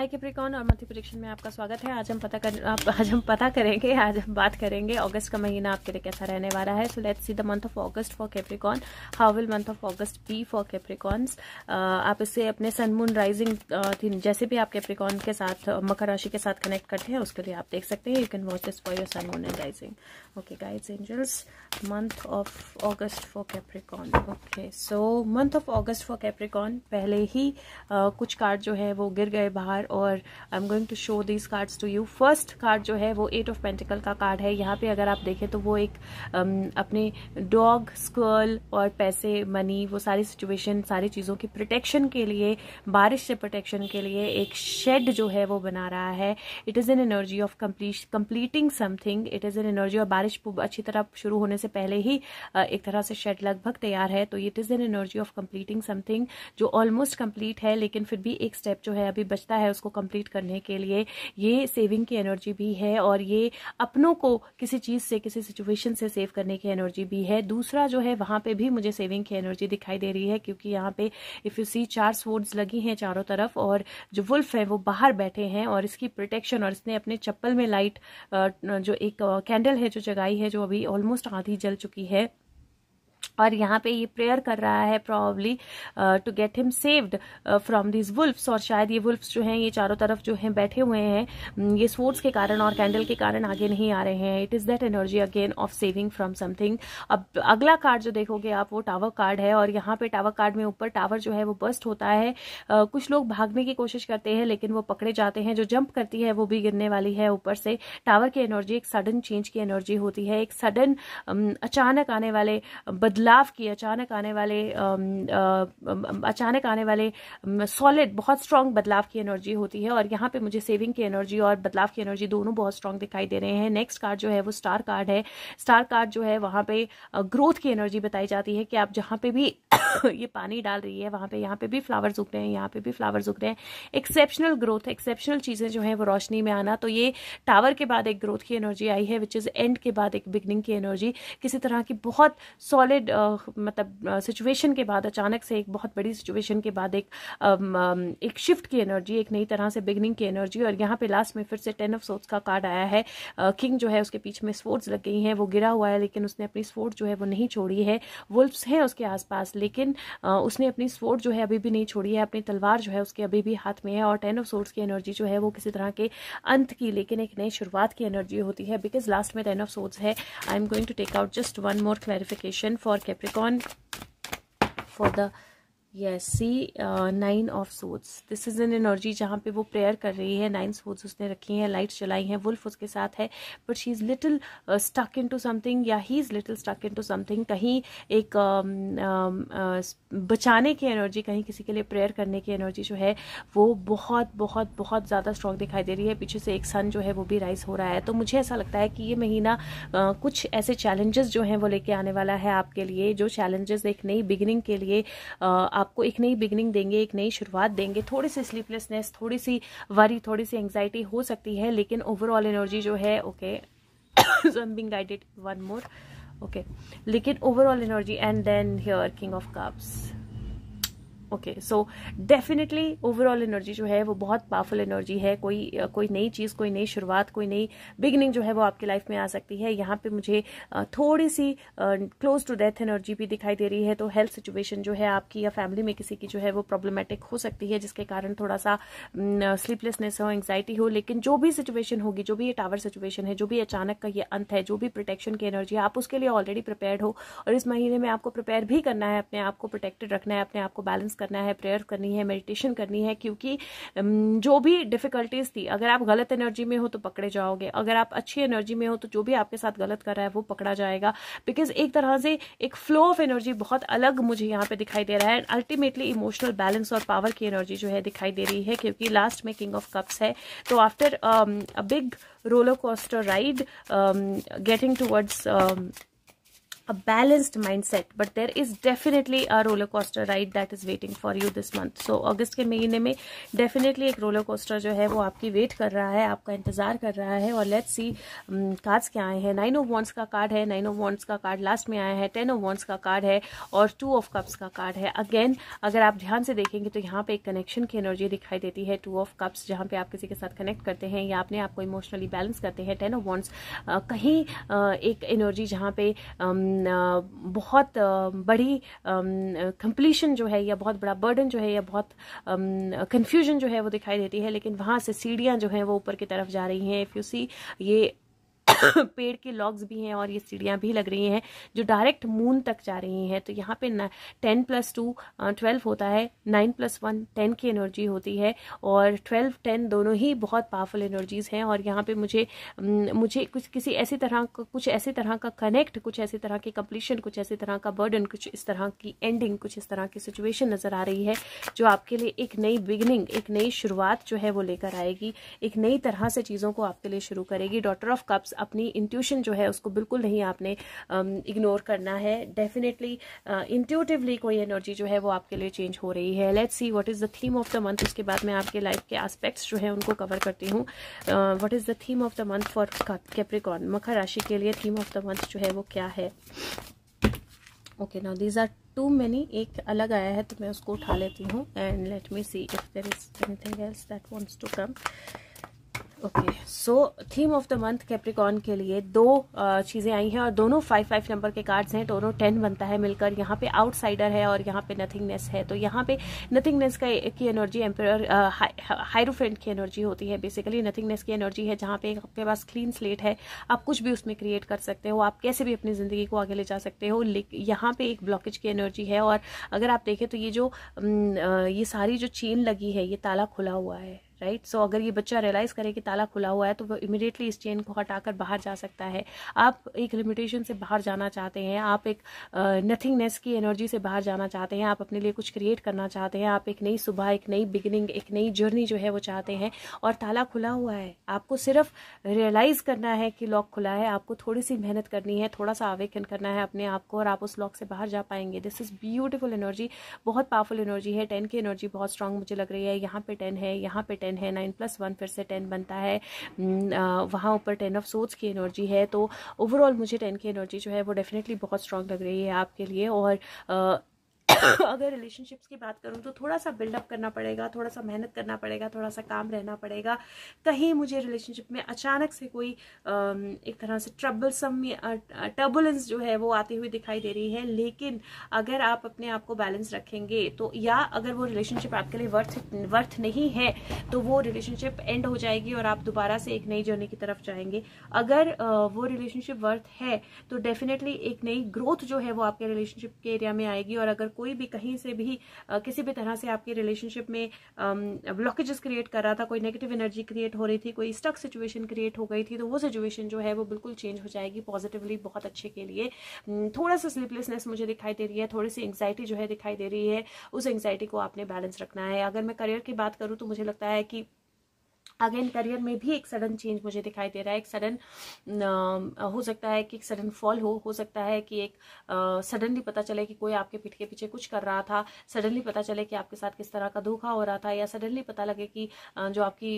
हाय Capricorn और monthly prediction में आपका स्वागत है आज हम पता कर आप आज हम पता करेंगे आज हम बात करेंगे अगस्त का महीना आपके लिए कैसा रहने वाला है so let's see the month of August for Capricorn how will month of August be for Capricorns आप इसे अपने सन मून राइजिंग थी जैसे भी आप कैप्रिकॉन के साथ मकर राशि के साथ कनेक्ट करते हैं उसके लिए आप देख सकते हैं you can watch this for your sun moon and rising okay guys angels month of august for capricorn okay so month of august for capricorn पहले ही uh, कुछ कार्ड जो है वो गिर गए बाहर और I am going to show these cards to you first card जो है वो एट ऑफ पेंटिकल का कार्ड है यहाँ पे अगर आप देखें तो वो एक um, अपने डॉग स्कर्ल और पैसे मनी वो सारी सिचुएशन सारी चीज़ों की प्रोटेक्शन के लिए बारिश से प्रोटेक्शन के लिए एक शेड जो है वो बना रहा है it is an energy of complete completing something it is an energy of बारिश अच्छी तरह शुरू होने से पहले ही एक तरह से शेड लगभग तैयार है तो it is an energy of completing something जो ऑलमोस्ट कम्प्लीट है लेकिन फिर भी एक स्टेप जो है अभी बचता है उसको कम्प्लीट करने के लिए ये सेविंग की एनर्जी भी है और ये अपनों को किसी चीज़ से किसी सिचुएशन से सेव करने की एनर्जी भी है दूसरा जो है वहां पे भी मुझे सेविंग की एनर्जी दिखाई दे रही है क्योंकि यहाँ पे इफ़ यू सी चार स्वोर्ड्स लगी हैं चारों तरफ और जो वुल्फ है वो बाहर बैठे हैं और इसकी प्रोटेक्शन और इसने अपने चप्पल में लाइट जो एक कैंडल है जो जगाई है जो अभी ऑलमोस्ट आधी जल चुकी है और यहाँ पे ये प्रेयर कर रहा है probably to get him saved from this wolves और शायद ये वुल्फ्स जो हैं ये चारों तरफ जो हैं बैठे हुए हैं mm, ये स्पोर्ट्स के कारण और कैंडल के कारण आगे नहीं आ रहे हैं it is that energy again of saving from something अब अगला कार्ड जो देखोगे आप वो टावर कार्ड है और यहाँ पे टावर कार्ड में ऊपर टावर जो है वो बस्ट होता है uh, कुछ लोग भागने की कोशिश करते हैं लेकिन वो पकड़े जाते हैं जो जंप करती है वो भी गिरने वाली है ऊपर से टावर की एनर्जी एक सडन चेंज की एनर्जी होती है एक सडन um, अचानक आने वाले बदल बदलाव की अचानक आने वाले अचानक आने वाले सॉलिड बहुत स्ट्रांग बदलाव की एनर्जी होती है और यहाँ पे मुझे सेविंग की एनर्जी और बदलाव की एनर्जी दोनों बहुत स्ट्रांग दिखाई दे रहे हैं नेक्स्ट कार्ड जो है वो स्टार कार्ड है स्टार कार्ड जो है वहाँ पे ग्रोथ की एनर्जी बताई जाती है कि आप जहाँ पे भी ये पानी डाल रही है वहाँ पे यहाँ पे भी फ्लावर्स उग रहे हैं यहाँ पे भी फ्लावर्स उग रहे हैं एक्सेप्शनल ग्रोथ एक्सेप्शनल चीज़ें जो है वो रोशनी में आना तो ये टावर के बाद एक ग्रोथ की एनर्जी आई है विच इज़ एंड के बाद एक बिगनिंग की एनर्जी किसी तरह की बहुत सॉलिड मतलब सिचुएशन के बाद अचानक से एक बहुत बड़ी सिचुएशन के बाद एक एक शिफ्ट की एनर्जी एक नई तरह से बिगनिंग की एनर्जी और यहाँ पे लास्ट में फिर से टेन ऑफ सोर्ट्स का कार्ड आया है किंग जो है उसके पीछे में स्पोर्ट्स लग गई हैं वो गिरा हुआ है लेकिन उसने अपनी स्पोर्ट जो है वो नहीं छोड़ी है वुल्फ्स हैं उसके आसपास लेकिन उसने अपनी स्पोर्ट जो है अभी भी नहीं छोड़ी है अपनी तलवार जो है उसके अभी भी हाथ में है और टेन ऑफ सोर्ट्स की एनर्जी जो है वो किसी तरह के अंत की लेकिन एक नई शुरुआत की एनर्जी होती है बिकॉज लास्ट में टेन ऑफ सोर्ट्स है I am going to take out just one more clarification for Capricorn for the yes see nine of swords this is an energy जहाँ पे वो प्रेयर कर रही है नाइन सोट्स उसने रखी हैं लाइट्स जलाई हैं वुल्फ उसके साथ है but she is little stuck into something या he is little stuck into something कहीं एक um, um, uh, uh, uh, बचाने की एनर्जी कहीं किसी के लिए प्रेयर करने की एनर्जी जो है वो बहुत बहुत बहुत ज़्यादा स्ट्रॉन्ग दिखाई दे रही है पीछे से एक सन जो है वो भी राइज हो रहा है तो मुझे ऐसा लगता है कि ये महीना uh, कुछ ऐसे चैलेंजेस जो हैं वो लेके आने वाला है आपके लिए जो चैलेंजेस एक नई बिगिनिंग के लिए uh, आपको एक नई बिगनिंग देंगे एक नई शुरुआत देंगे थोड़ी सी स्लीपलेसनेस थोड़ी सी वरी थोड़ी सी एंग्जाइटी हो सकती है लेकिन ओवरऑल एनर्जी जो है okay so am being guided one more okay लेकिन overall energy and then here king of cups okay so definitely overall energy जो है वो बहुत पावरफुल एनर्जी है कोई कोई नई चीज़ कोई नई शुरुआत कोई नई बिगनिंग जो है वो आपकी लाइफ में आ सकती है यहाँ पे मुझे थोड़ी सी क्लोज टू डेथ एनर्जी भी दिखाई दे रही है तो हेल्थ सिचुएशन जो है आपकी या फैमिली में किसी की जो है वो प्रॉब्लमेटिक हो सकती है जिसके कारण थोड़ा सा स्लीपलेसनेस हो एंगजाइटी हो लेकिन जो भी सिचुएशन होगी जो भी ये टावर सिचुएशन है जो भी अचानक का ये अंत है जो भी प्रोटेक्शन की एनर्जी है आप उसके लिए ऑलरेडी प्रिपेयर हो और इस महीने में आपको प्रिपेयर भी करना है अपने आप को प्रोटेक्टेड रखना है अपने आप को बैलेंस करना है प्रेयर करनी है मेडिटेशन करनी है क्योंकि जो भी डिफ़िकल्टीज़ थी अगर आप गलत एनर्जी में हो तो पकड़े जाओगे अगर आप अच्छी एनर्जी में हो तो जो भी आपके साथ गलत कर रहा है वो पकड़ा जाएगा बिकॉज एक तरह से एक फ्लो ऑफ एनर्जी बहुत अलग मुझे यहाँ पे दिखाई दे रहा है एंड अल्टीमेटली इमोशनल बैलेंस और पावर की एनर्जी जो है दिखाई दे रही है क्योंकि लास्ट में किंग ऑफ कप्स है तो after a big roller coaster ride getting towards a balanced mindset but there is definitely a roller coaster ride that is waiting for you this month so अगस्त के महीने में definitely एक roller coaster जो है वो आपकी wait कर रहा है आपका इंतजार कर रहा है और let's see कार्ड्स um, क्या आए हैं नाइन ऑफ वॉन्स का कार्ड है नाइन ऑफ वॉन्स का कार्ड लास्ट में आया है टेन ऑफ वॉन्स का कार्ड है और टू ऑफ कप्स का कार्ड है अगेन अगर आप ध्यान से देखेंगे तो यहाँ पे एक कनेक्शन की एनर्जी दिखाई देती है टू ऑफ कप्स जहाँ पे आप किसी के साथ कनेक्ट करते हैं या आपने आपको इमोशनली बैलेंस करते हैं टेन ऑफ वॉन्ट्स कहीं आ, एक एनर्जी जहाँ पे आम, um, बहुत बड़ी कंप्लीशन जो है या बहुत बड़ा बर्डन जो है या बहुत कंफ्यूजन जो है वो दिखाई देती है लेकिन वहाँ से सीढ़ियाँ जो हैं वो ऊपर की तरफ जा रही हैं इफ़ यू सी ये पेड़ के लॉग्स भी हैं और ये सीढ़ियाँ भी लग रही हैं जो डायरेक्ट मून तक जा रही हैं तो यहाँ पे टेन प्लस टू ट्वेल्व होता है नाइन प्लस वन टेन की एनर्जी होती है और ट्वेल्व टेन दोनों ही बहुत पावरफुल एनर्जीज़ हैं और यहाँ पे मुझे मुझे कुछ किसी ऐसी तरह का कुछ ऐसी तरह का कनेक्ट कुछ ऐसी तरह की कंप्लीशन कुछ ऐसी तरह का बर्डन कुछ इस तरह की एंडिंग कुछ इस तरह की सिचुएशन नज़र आ रही है जो आपके लिए एक नई बिगनिंग एक नई शुरुआत जो है वो लेकर आएगी एक नई तरह से चीज़ों को आपके लिए शुरू करेगी डॉटर ऑफ कप्स अब अपनी इंट्यूशन जो है उसको बिल्कुल नहीं आपने इग्नोर करना है डेफिनेटली इंट्यूटिवली कोई एनर्जी जो है वो आपके लिए चेंज हो रही है let's see what is the theme of the month उसके बाद मैं आपके लाइफ के एस्पेक्ट्स जो है उनको कवर करती हूँ what is the theme of the month for Capricorn मकर राशि के लिए थीम ऑफ द मंथ जो है वो क्या है okay now these are too many एक अलग आया है तो मैं उसको उठा लेती हूँ and let me see if there is anything else that wants to come okay so theme of the month Capricorn के लिए दो चीज़ें आई हैं और दोनों फाइव फाइव नंबर के कार्ड्स हैं दोनों टेन बनता है मिलकर यहाँ पे आउटसाइडर है और यहाँ पे नथिंगनेस है तो यहाँ पे नथिंगनेस का की एनर्जी एम्पर हाइरोफ्रेंड की एनर्जी होती है बेसिकली नथिंगनेस की एनर्जी है जहाँ पे आपके पास क्लीन स्लेट है आप कुछ भी उसमें क्रिएट कर सकते हो आप कैसे भी अपनी ज़िंदगी को आगे ले जा सकते हो यहाँ पे एक ब्लॉकेज की एनर्जी है और अगर आप देखें तो ये जो ये सारी जो चेन लगी है ये ताला खुला हुआ है राइट सो अगर ये बच्चा रियलाइज़ करे कि ताला खुला हुआ है तो वो इमिडिएटली इस चेन को हटाकर बाहर जा सकता है आप एक लिमिटेशन से बाहर जाना चाहते हैं आप एक नथिंगनेस की एनर्जी से बाहर जाना चाहते हैं आप अपने लिए कुछ क्रिएट करना चाहते हैं आप एक नई सुबह एक नई बिगिनिंग एक नई जर्नी जो है वो चाहते हैं और ताला खुला हुआ है आपको सिर्फ रियलाइज़ करना है कि लॉक खुला है आपको थोड़ी सी मेहनत करनी है थोड़ा सा आवेखन करना है अपने आप को और आप उस लॉक से बाहर जा पाएंगे दिस इज़ ब्यूटिफुल एनर्जी बहुत पावरफुल एनर्जी है टेन की एनर्जी बहुत स्ट्रांग मुझे लग रही है यहाँ पे टेन है यहाँ पे टेन टेन है नाइन प्लस वन फिर से टेन बनता है हम्म, वहाँ ऊपर टेन ऑफ सोच की एनर्जी है तो ओवरऑल मुझे टेन की एनर्जी जो है वो डेफिनेटली बहुत स्ट्रॉन्ग लग रही है आपके लिए और अगर रिलेशनशिप्स की बात करूँ तो थोड़ा सा बिल्डअप करना पड़ेगा थोड़ा सा मेहनत करना पड़ेगा थोड़ा सा काम रहना पड़ेगा कहीं मुझे रिलेशनशिप में अचानक से कोई एक तरह से ट्रबलसम टर्बुलेंस जो है वो आती हुई दिखाई दे रही है लेकिन अगर आप अपने आप को बैलेंस रखेंगे तो या अगर वो रिलेशनशिप आपके लिए वर्थ वर्थ नहीं है तो वो रिलेशनशिप एंड हो जाएगी और आप दोबारा से एक नई जर्नी की तरफ जाएंगे अगर वो रिलेशनशिप वर्थ है तो डेफिनेटली एक नई ग्रोथ जो है वो आपके रिलेशनशिप के एरिया में आएगी और अगर कोई भी कहीं से भी किसी भी तरह से आपके रिलेशनशिप में ब्लॉकेजेस क्रिएट कर रहा था कोई नेगेटिव एनर्जी क्रिएट हो रही थी कोई स्टक सिचुएशन क्रिएट हो गई थी तो वो सिचुएशन जो है वो बिल्कुल चेंज हो जाएगी पॉजिटिवली बहुत अच्छे के लिए थोड़ा सा स्लीपलेसनेस मुझे दिखाई दे रही है थोड़ी सी एंगजाइटी जो है दिखाई दे रही है उस एंगजाइटी को आपने बैलेंस रखना है अगर मैं करियर की बात करूँ तो मुझे लगता है कि अगेन करियर में भी एक सडन चेंज मुझे दिखाई दे रहा है एक सडन हो सकता है कि एक सडन फॉल हो हो सकता है कि एक सडनली पता चले कि कोई आपके पीठ के पीछे कुछ कर रहा था सडनली पता चले कि आपके साथ किस तरह का धोखा हो रहा था या सडनली पता लगे कि जो आपकी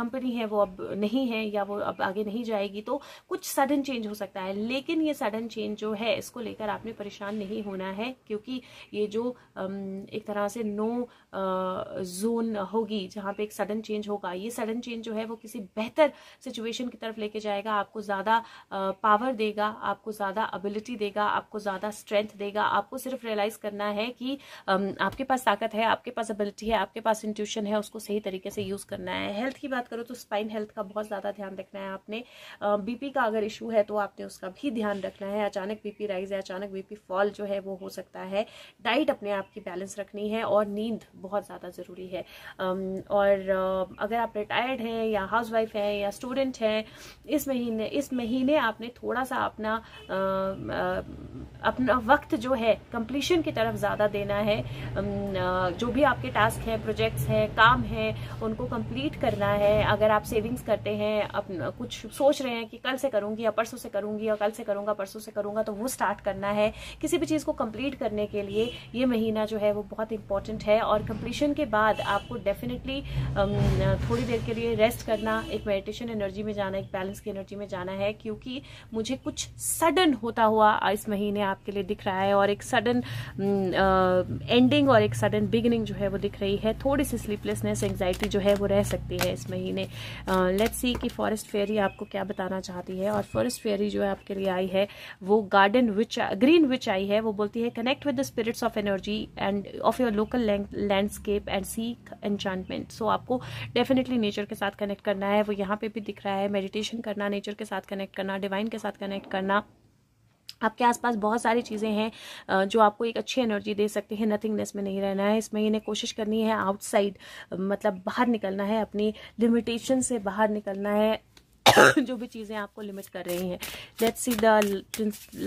कंपनी है वो अब नहीं है या वो अब आगे नहीं जाएगी तो कुछ सडन चेंज हो सकता है लेकिन ये सडन चेंज जो है इसको लेकर आपने परेशान नहीं होना है क्योंकि ये जो एक तरह से नो जोन होगी जहाँ पे एक सडन चेंज होगा ये सडन सडन चेंज जो है वो किसी बेहतर सिचुएशन की तरफ लेके जाएगा आपको ज़्यादा पावर देगा आपको ज़्यादा अबिलिटी देगा आपको ज़्यादा स्ट्रेंथ देगा आपको सिर्फ रियलाइज़ करना है कि आपके पास ताकत है आपके पास एबिलिटी है आपके पास इंट्यूशन है उसको सही तरीके से यूज़ करना है हेल्थ की बात करो तो स्पाइन हेल्थ का बहुत ज़्यादा ध्यान रखना है आपने बीपी का अगर इशू है तो आपने उसका भी ध्यान रखना है अचानक बीपी राइज है अचानक बीपी फॉल जो है वो हो सकता है डाइट अपने आप की बैलेंस रखनी है और नींद बहुत ज़्यादा ज़रूरी है और अगर आप रिटायर्ड रिटायर्ड हैं या हाउसवाइफ हैं या स्टूडेंट हैं इस महीने इस महीने आपने थोड़ा सा अपना आ, अपना वक्त जो है कंप्लीशन की तरफ ज़्यादा देना है जो भी आपके टास्क हैं प्रोजेक्ट्स हैं काम हैं उनको कंप्लीट करना है अगर आप सेविंग्स करते हैं अपना कुछ सोच रहे हैं कि कल से करूँगी या परसों से करूँगी या कल से करूँगा परसों से करूँगा तो वो स्टार्ट करना है किसी भी चीज़ को कम्प्लीट करने के लिए ये महीना जो है वो बहुत इंपॉर्टेंट है और कंप्लीशन के बाद आपको डेफिनेटली थोड़ी देर के लिए लिए रेस्ट करना एक मेडिटेशन एनर्जी में जाना एक बैलेंस की एनर्जी में जाना है क्योंकि मुझे कुछ सडन होता हुआ इस महीने आपके लिए दिख रहा है और एक सडन एंडिंग mm, uh, और एक सडन बिगनिंग जो है वो दिख रही है थोड़ी सी स्लीपलेसनेस एंग्जाइटी जो है वो रह सकती है इस महीने लेट्स uh, सी कि फॉरेस्ट फेयरी आपको क्या बताना चाहती है और फॉरेस्ट फेयरी जो है आपके लिए आई है वो गार्डन विच ग्रीन विच आई है वो बोलती है connect with the spirits of energy and of your local landscape and seek enchantment so आपको डेफिनेटली नेचर के साथ कनेक्ट करना है वो यहाँ पे भी दिख रहा है मेडिटेशन करना नेचर के साथ कनेक्ट करना डिवाइन के साथ कनेक्ट करना आपके आसपास बहुत सारी चीज़ें हैं जो आपको एक अच्छी एनर्जी दे सकती हैं नथिंगनेस में नहीं रहना है इसमें इन्हें कोशिश करनी है आउटसाइड मतलब बाहर निकलना है अपनी लिमिटेशन से बाहर निकलना है जो भी चीज़ें आपको लिमिट कर रही हैं let's see the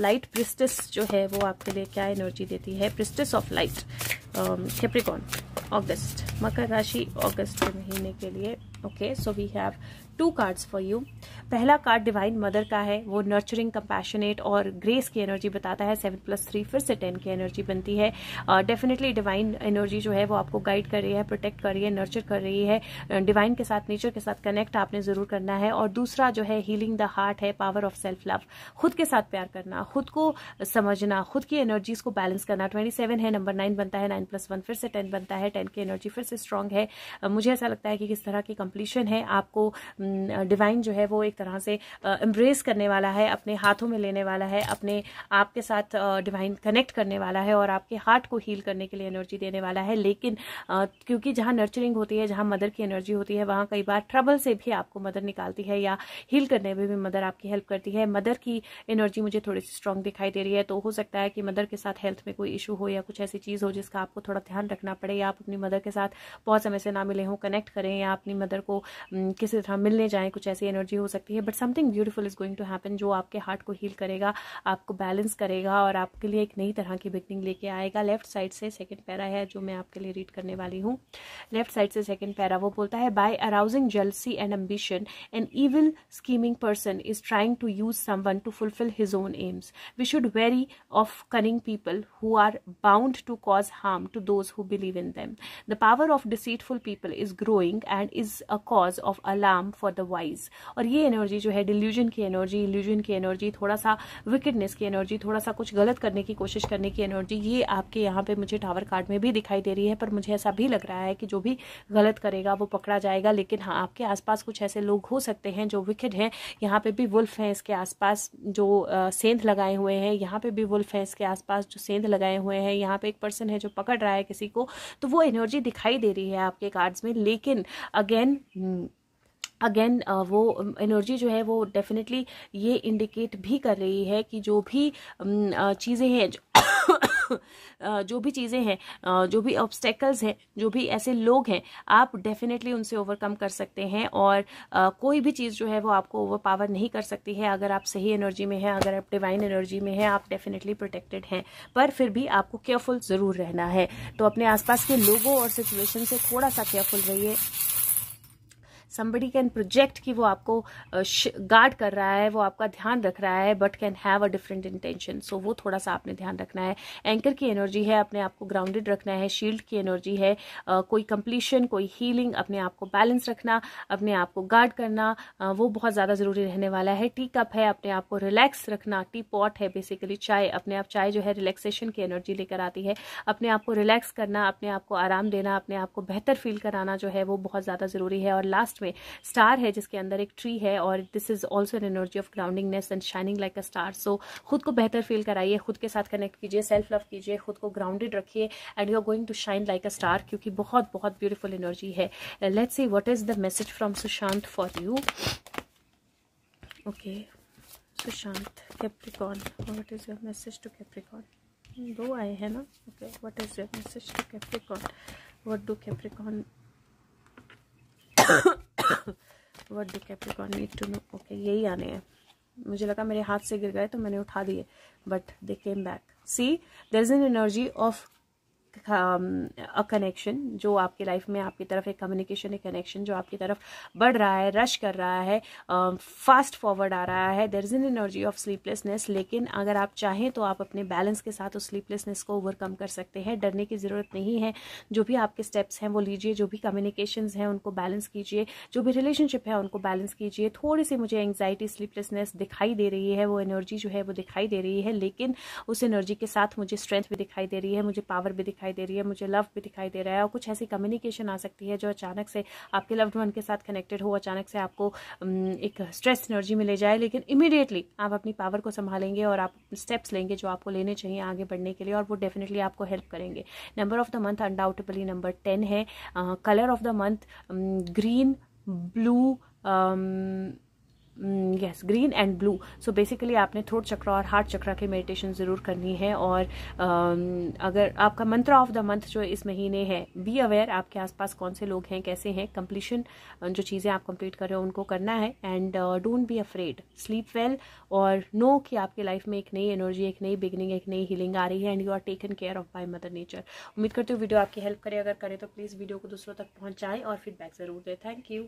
light priestess जो है वो आपके लिए क्या एनर्जी देती है priestess of light Capricorn August मकर राशि ऑगस्ट के महीने के लिए okay so we have two cards for you पहला कार्ड डिवाइन मदर का है वो नर्चरिंग कंपैशनेट और ग्रेस की एनर्जी बताता है सेवन प्लस थ्री फिर से टेन की एनर्जी बनती है डेफिनेटली डिवाइन एनर्जी जो है वो आपको गाइड कर रही है प्रोटेक्ट कर रही है नर्चर कर रही है डिवाइन uh, के साथ नेचर के साथ कनेक्ट आपने जरूर करना है और दूसरा जो है हीलिंग द हार्ट है पावर ऑफ सेल्फ लव खुद के साथ प्यार करना खुद को समझना खुद की एनर्जीज को बैलेंस करना ट्वेंटी सेवन है नंबर नाइन बनता है नाइन प्लस वन फिर से टेन बनता है टेन की एनर्जी फिर से स्ट्रांग है uh, मुझे ऐसा लगता है कि किस तरह की कंप्लीशन है आपको डिवाइन mm, uh, जो है वो एक तरह से एम्ब्रेस करने वाला है अपने हाथों में लेने वाला है अपने आप के साथ डिवाइन कनेक्ट करने वाला है और आपके हार्ट को हील करने के लिए एनर्जी देने वाला है लेकिन क्योंकि जहाँ नर्चरिंग होती है जहाँ मदर की एनर्जी होती है वहाँ कई बार ट्रबल से भी आपको मदर निकालती है या हील करने में भी मदर आपकी हेल्प करती है मदर की एनर्जी मुझे थोड़ी सी स्ट्रांग दिखाई दे रही है तो हो सकता है कि मदर के साथ हेल्थ में कोई इशू हो या कुछ ऐसी चीज़ हो जिसका आपको थोड़ा ध्यान रखना पड़े या आप अपनी मदर के साथ बहुत समय से ना मिले हों कनेक्ट करें या अपनी मदर को किसी तरह मिलने जाएं कुछ ऐसी एनर्जी हो सकती सकती है but something beautiful is going to happen जो आपके हार्ट को हील करेगा आपको बैलेंस करेगा और आपके लिए एक नई तरह की बिगनिंग लेके आएगा लेफ्ट साइड से सेकेंड पैरा है जो मैं आपके लिए रीड करने वाली हूँ लेफ्ट साइड से सेकेंड पैरा वो बोलता है by arousing jealousy and ambition an evil scheming person is trying to use someone to fulfil his own aims we should wary of cunning people who are bound to cause harm to those who believe in them the power of deceitful people is growing and is a cause of alarm for the wise और ये energy जो है delusion की energy illusion की energy थोड़ा सा wickedness की energy थोड़ा सा कुछ गलत करने की कोशिश करने की एनर्जी ये आपके यहाँ पे मुझे टावर कार्ड में भी दिखाई दे रही है पर मुझे ऐसा भी लग रहा है कि जो भी गलत करेगा वो पकड़ा जाएगा लेकिन हाँ आपके आसपास कुछ ऐसे लोग हो सकते हैं जो विकेड हैं यहाँ पे भी वुल्फ हैं इसके आसपास जो सेंध लगाए हुए हैं यहाँ पे भी वुल्फ हैं इसके आसपास जो सेंध लगाए हुए हैं यहाँ पे एक पर्सन है जो पकड़ रहा है किसी को तो वो एनर्जी दिखाई दे रही है आपके कार्ड्स में लेकिन अगेन अगेन uh, वो एनर्जी um, जो है वो डेफिनेटली ये इंडिकेट भी कर रही है कि जो भी um, uh, चीज़ें हैं जो भी चीज़ें हैं जो भी ऑब्स्टेकल्स uh, हैं जो भी ऐसे लोग हैं आप डेफिनेटली उनसे ओवरकम कर सकते हैं और कोई भी चीज़ जो है वो आपको ओवर पावर नहीं कर सकती है अगर आप सही एनर्जी में हैं अगर आप डिवाइन एनर्जी में हैं आप डेफिनेटली प्रोटेक्टेड हैं पर फिर भी आपको केयरफुल ज़रूर रहना है तो अपने आसपास के लोगों और सिचुएशन से थोड़ा सा केयरफुल रहिए somebody कैन प्रोजेक्ट कि वो आपको गार्ड कर रहा है वो आपका ध्यान रख रहा है but can have a different intention so वो थोड़ा सा आपने ध्यान रखना है एंकर की एनर्जी है अपने आप को ग्राउंडेड रखना है शील्ड की एनर्जी है कोई completion कोई हीलिंग अपने आप को बैलेंस रखना अपने आप को गार्ड करना वो बहुत ज़्यादा ज़रूरी रहने वाला है tea cup है अपने आप को रिलैक्स रखना टी पॉट है बेसिकली चाय अपने आप चाय जो है रिलैक्सेशन की एनर्जी लेकर आती है अपने आप को रिलैक्स करना अपने आप को आराम देना अपने आप को बेहतर फील कराना जो है वो बहुत ज़्यादा ज़रूरी है और लास्ट में स्टार है जिसके अंदर एक ट्री है और this is also an energy of groundingness and shining like a star so खुद को बेहतर फील कराइए खुद के साथ कनेक्ट कीजिए सेल्फ लव कीजिए खुद को ग्राउंडेड रखिए and you are going to shine like a star क्योंकि बहुत बहुत ब्यूटीफुल एनर्जी है let see what is the message from Sushant for you okay Sushant Capricorn what is your message to Capricorn दो आए हैं ना okay what is your message to Capricorn what do Capricorn what the Capricorn need to know okay यही आने हैं मुझे लगा मेरे हाथ से गिर गए तो मैंने उठा दिए but they came back see there is an energy of a connection um, जो आपके लाइफ में आपकी तरफ एक कम्युनिकेशन एक कनेक्शन जो आपकी तरफ बढ़ रहा है रश कर रहा है फास्ट um, फॉरवर्ड आ रहा है there is an energy of sleeplessness लेकिन अगर आप चाहें तो आप अपने बैलेंस के साथ उस स्लीपलेसनेस को ओवरकम कर सकते हैं डरने की ज़रूरत नहीं है जो भी आपके स्टेप्स हैं वो लीजिए जो भी कम्युनिकेशन हैं उनको बैलेंस कीजिए जो भी रिलेशनशिप है उनको बैलेंस कीजिए थोड़ी सी मुझे एंगजाइटी स्लीपलेसनेस दिखाई दे रही है वो एनर्जी जो है वो दिखाई दे रही है लेकिन उस एनर्जी के साथ मुझे स्ट्रेंथ भी दिखाई दे रही है मुझे पावर भी दिखाई दिखाई दे रही है मुझे लव भी दिखाई दे रहा है और कुछ ऐसी कम्युनिकेशन आ सकती है जो अचानक से आपके लव्ड वन के साथ कनेक्टेड हो अचानक से आपको एक स्ट्रेस एनर्जी मिले जाए लेकिन इमीडिएटली आप अपनी पावर को संभालेंगे और आप स्टेप्स लेंगे जो आपको लेने चाहिए आगे बढ़ने के लिए और वो डेफिनेटली आपको हेल्प करेंगे number of the month undoubtedly number ten है colour of the month green blue yes green and blue so basically आपने थ्रोट चक्रा और हार्ट चक्रा की मेडिटेशन ज़रूर करनी है और uh, अगर आपका मंत्र ऑफ द मंथ जो इस महीने है बी अवेयर आपके आसपास कौन से लोग हैं कैसे हैं कंप्लीशन जो चीज़ें आप कंप्लीट कर रहे हो उनको करना है and don't be afraid sleep well और नो कि आपके लाइफ में एक नई एनर्जी एक नई बिगनिंग एक नई हीलिंग आ रही है and you are taken care of my mother nature उम्मीद करते हो वीडियो आपकी हेल्प करे अगर करें तो प्लीज़ वीडियो को दूसरों तक पहुँचाएँ और फीडबैक ज़रूर दें थैंक यू